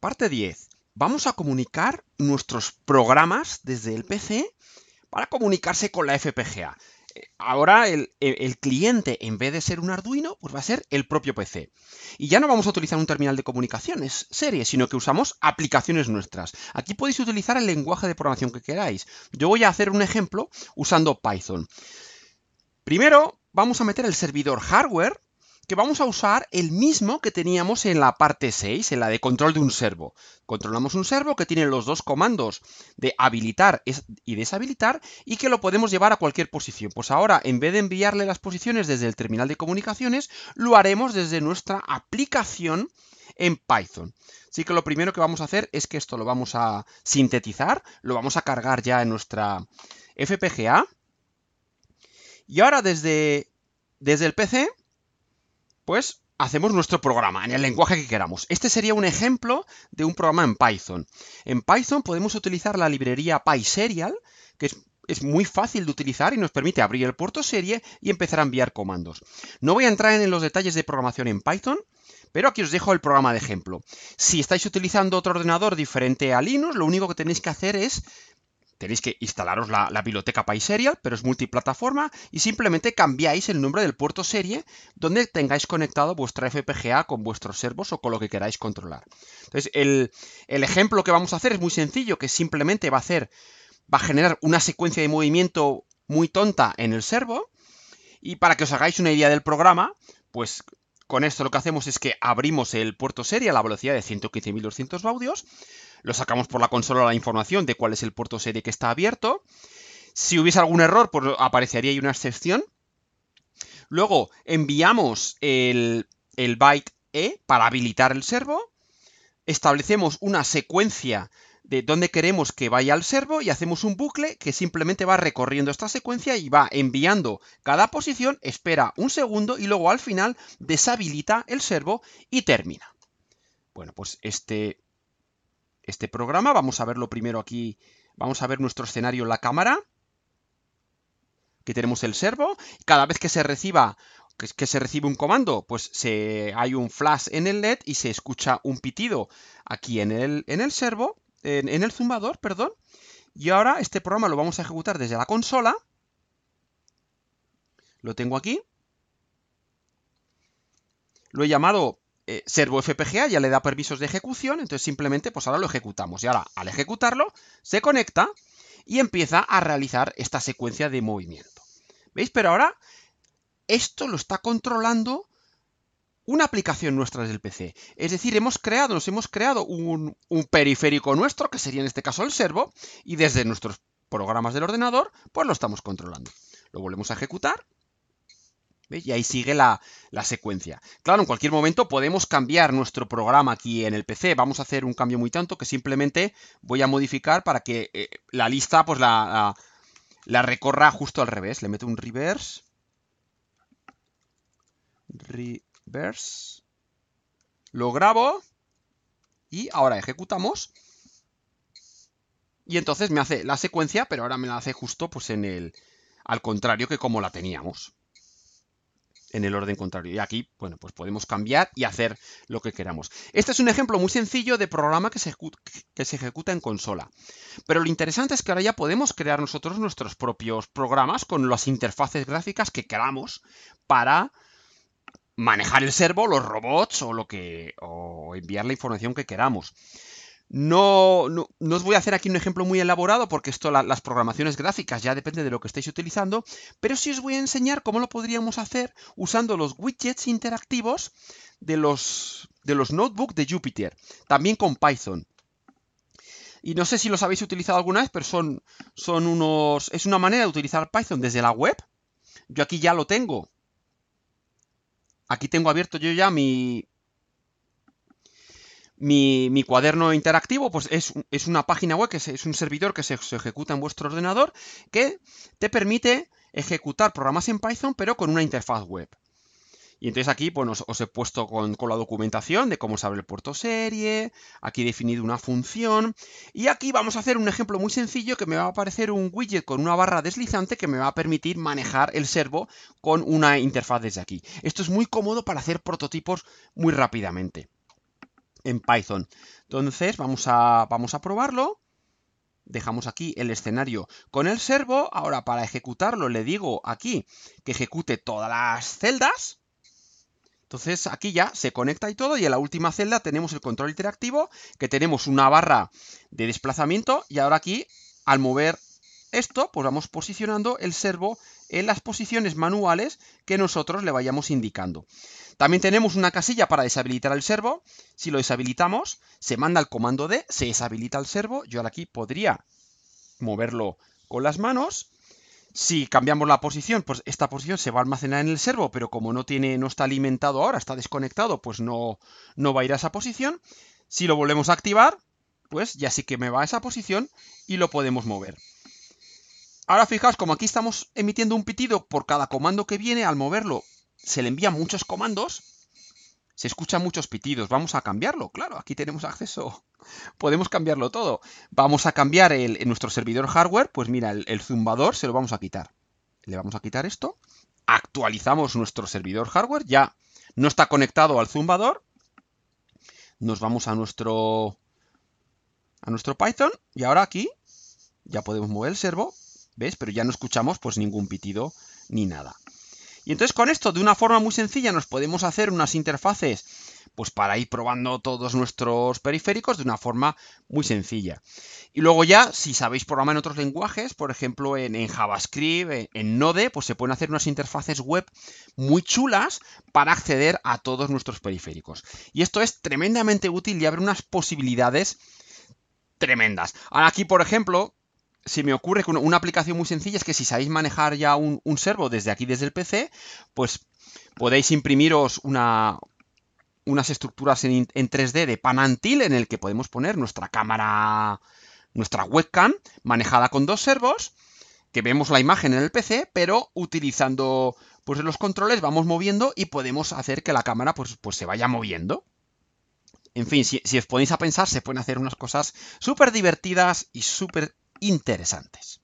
Parte 10. Vamos a comunicar nuestros programas desde el PC para comunicarse con la FPGA. Eh, ahora el, cliente, en vez de ser un Arduino, pues va a ser el propio PC. Y ya no vamos a utilizar un terminal de comunicaciones serie, sino que usamos aplicaciones nuestras. Aquí podéis utilizar el lenguaje de programación que queráis. Yo voy a hacer un ejemplo usando Python. Primero vamos a meter el servidor hardware que vamos a usar el mismo que teníamos en la parte 6, en la de control de un servo. Controlamos un servo que tiene los dos comandos de habilitar y deshabilitar y que lo podemos llevar a cualquier posición. Pues ahora, en vez de enviarle las posiciones desde el terminal de comunicaciones, lo haremos desde nuestra aplicación en Python. Así que lo primero que vamos a hacer es que esto lo vamos a sintetizar, lo vamos a cargar ya en nuestra FPGA. Y ahora desde, desde el PC pues hacemos nuestro programa en el lenguaje que queramos. Este sería un ejemplo de un programa en Python. En Python podemos utilizar la librería PySerial, que es, muy fácil de utilizar y nos permite abrir el puerto serie y empezar a enviar comandos. No voy a entrar en los detalles de programación en Python, pero aquí os dejo el programa de ejemplo. Si estáis utilizando otro ordenador diferente a Linux, lo único que tenéis que hacer es Tenéis que instalaros la, biblioteca PySerial, pero es multiplataforma, y simplemente cambiáis el nombre del puerto serie donde tengáis conectado vuestra FPGA con vuestros servos o con lo que queráis controlar. Entonces, el, ejemplo que vamos a hacer es muy sencillo, que simplemente va a hacer, va a generar una secuencia de movimiento muy tonta en el servo, y para que os hagáis una idea del programa, pues con esto lo que hacemos es que abrimos el puerto serie a la velocidad de 115.200 baudios, lo sacamos por la consola la información de cuál es el puerto serie que está abierto. Si hubiese algún error, pues aparecería ahí una excepción. Luego enviamos el, el byte E para habilitar el servo. Establecemos una secuencia de dónde queremos que vaya el servo y hacemos un bucle que simplemente va recorriendo esta secuencia y va enviando cada posición, espera un segundo y luego al final deshabilita el servo y termina. Bueno, pues este este programa. Vamos a verlo primero aquí. Vamos a ver nuestro escenario en la cámara. que tenemos el servo. Cada vez que se reciba que, se recibe un comando, pues se, hay un flash en el LED y se escucha un pitido aquí en el, en el servo, en el zumbador, perdón. Y ahora este programa lo vamos a ejecutar desde la consola. Lo tengo aquí. Lo he llamado eh, servo FPGA ya le da permisos de ejecución, entonces simplemente pues ahora lo ejecutamos. Y ahora al ejecutarlo se conecta y empieza a realizar esta secuencia de movimiento. ¿Veis? Pero ahora esto lo está controlando una aplicación nuestra del PC. Es decir, hemos creado, nos hemos creado un, periférico nuestro, que sería en este caso el servo, y desde nuestros programas del ordenador, pues lo estamos controlando. Lo volvemos a ejecutar y ahí sigue la, secuencia. Claro, en cualquier momento podemos cambiar nuestro programa aquí en el PC. Vamos a hacer un cambio muy tanto que simplemente voy a modificar para que eh, la lista pues la, la, recorra justo al revés. Le meto un reverse. Reverse. Lo grabo. Y ahora ejecutamos. Y entonces me hace la secuencia, pero ahora me la hace justo pues en el... Al contrario que como la teníamos en el orden contrario. Y aquí, bueno, pues podemos cambiar y hacer lo que queramos. Este es un ejemplo muy sencillo de programa que se, que se ejecuta en consola. Pero lo interesante es que ahora ya podemos crear nosotros nuestros propios programas con las interfaces gráficas que queramos para manejar el servo, los robots o lo que o enviar la información que queramos. No, no, os voy a hacer aquí un ejemplo muy elaborado porque esto, las programaciones gráficas ya depende de lo que estéis utilizando, pero sí os voy a enseñar cómo lo podríamos hacer usando los widgets interactivos de los, de los notebooks de Jupyter, también con Python. Y no sé si los habéis utilizado alguna vez, pero son, son unos. Es una manera de utilizar Python desde la web. Yo aquí ya lo tengo. Aquí tengo abierto yo ya mi, mi, cuaderno interactivo pues es, una página web, que es, un servidor que se, ejecuta en vuestro ordenador que te permite ejecutar programas en Python pero con una interfaz web. Y entonces aquí os, he puesto con, con, la documentación de cómo se abre el puerto serie, aquí he definido una función y aquí vamos a hacer un ejemplo muy sencillo que me va a aparecer un widget con una barra deslizante que me va a permitir manejar el servo con una interfaz desde aquí. Esto es muy cómodo para hacer prototipos muy rápidamente en Python. Entonces vamos a, vamos a probarlo. Dejamos aquí el escenario con el servo. Ahora para ejecutarlo le digo aquí que ejecute todas las celdas. Entonces aquí ya se conecta y todo y en la última celda tenemos el control interactivo que tenemos una barra de desplazamiento y ahora aquí al mover esto pues vamos posicionando el servo en las posiciones manuales que nosotros le vayamos indicando. También tenemos una casilla para deshabilitar el servo. Si lo deshabilitamos, se manda el comando D, se deshabilita el servo. Yo ahora aquí podría moverlo con las manos. Si cambiamos la posición, pues esta posición se va a almacenar en el servo, pero como no tiene, no está alimentado ahora, está desconectado, pues no, no va a ir a esa posición. Si lo volvemos a activar, pues ya sí que me va a esa posición y lo podemos mover. Ahora fijaos, como aquí estamos emitiendo un pitido por cada comando que viene, al moverlo se le envían muchos comandos, se escuchan muchos pitidos. Vamos a cambiarlo, claro, aquí tenemos acceso, podemos cambiarlo todo. Vamos a cambiar nuestro servidor hardware, pues mira, el, zumbador se lo vamos a quitar. Le vamos a quitar esto, actualizamos nuestro servidor hardware, ya no está conectado al zumbador. Nos vamos a nuestro a nuestro Python y ahora aquí ya podemos mover el servo, ¿ves? Pero ya no escuchamos pues ningún pitido ni nada. Y entonces con esto, de una forma muy sencilla, nos podemos hacer unas interfaces pues para ir probando todos nuestros periféricos de una forma muy sencilla. Y luego ya, si sabéis programar en otros lenguajes, por ejemplo en, JavaScript, en, Node, pues se pueden hacer unas interfaces web muy chulas para acceder a todos nuestros periféricos. Y esto es tremendamente útil y abre unas posibilidades tremendas. Ahora aquí, por ejemplo, se me ocurre que una aplicación muy sencilla es que si sabéis manejar ya un, servo desde aquí, desde el PC, pues podéis imprimiros unas estructuras en, 3D de Panantil en el que podemos poner nuestra cámara, nuestra webcam manejada con dos servos, que vemos la imagen en el PC, pero utilizando pues, los controles vamos moviendo y podemos hacer que la cámara pues, pues se vaya moviendo. En fin, si, os podéis a pensar, se pueden hacer unas cosas súper divertidas y súper interesantes.